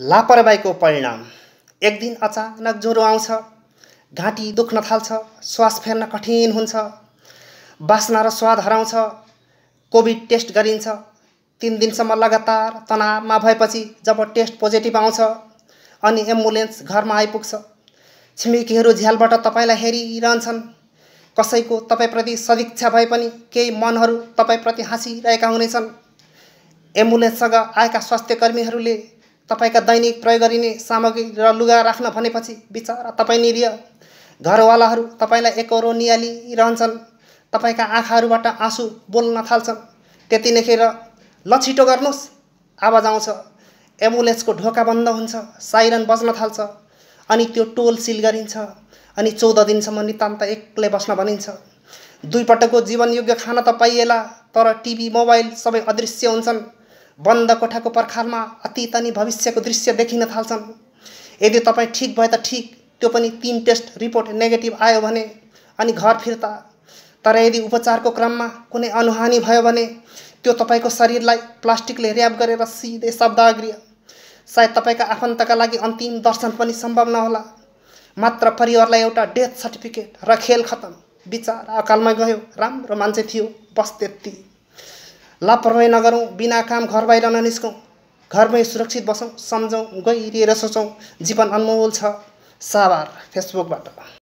लापरवाहीको परिणाम एक दिन अचानक ज्वरो आउँछ घाँटी दुख्न थाल्छ श्वास फेर्न कठिन हुन्छ बास्ना र स्वाद हराउँछ कोभिड टेस्ट गरिन्छ तिन दिनसम्म लगातार तनावमा भएपछि जब टेस्ट पोजिटिभ आउँछ अनि एम्बुलेन्स घरमा आइपुग्छ छिमेकीहरू झ्यालबाट तपाईँलाई हेरिरहन्छन् कसैको तपाईँप्रति सदिच्छा भए पनि केही मनहरू तपाईँप्रति हाँसिरहेका हुनेछन् एम्बुलेन्ससँग आएका स्वास्थ्यकर्मीहरूले तपाईँका दैनिक प्रयोग गरिने सामग्री र लुगा राख्न भनेपछि बिचरा तपाईँ निरीय घरवालाहरू तपाईँलाई एकरो नियालिरहन्छन् तपाईँका आँखाहरूबाट आँसु बोल्न थाल्छन् त्यति नै खेर ल छिटो गर्नुहोस् आवाज आउँछ एम्बुलेन्सको ढोका बन्द हुन्छ साइरन बज्न थाल्छ अनि त्यो टोल सिल गरिन्छ अनि चौध दिनसम्म नितान्त एक्लै बस्न भनिन्छ दुईपटकको जीवनयोग्य खाना त पाइएला तर टिभी मोबाइल सबै अदृश्य हुन्छन् बन्द कोठाको पर्खालमा अतीत अनि भविष्यको दृश्य देखिन थाल्छन् यदि तपाईँ ठिक भए त ठिक त्यो पनि तिन टेस्ट रिपोर्ट नेगेटिभ आयो भने अनि घर फिर्ता तर यदि उपचारको क्रममा कुनै अनुहानी भयो भने त्यो तपाईँको शरीरलाई प्लास्टिकले ऱ्याप गरेर सिधै शब्दागृह सायद तपाईँका आफन्तका लागि अन्तिम दर्शन पनि सम्भव नहोला मात्र परिवारलाई एउटा डेथ सर्टिफिकेट र खेल खतम विचार अकालमा गयो राम्रो मान्छे थियो बस त्यति लापरवाही नगरौँ बिना काम घर बाहिर ननिस्कौँ घरमै सुरक्षित बसौँ सम्झौँ गहिरिएर सोचौँ जीवन अनमोल छ साभार फेसबुकबाट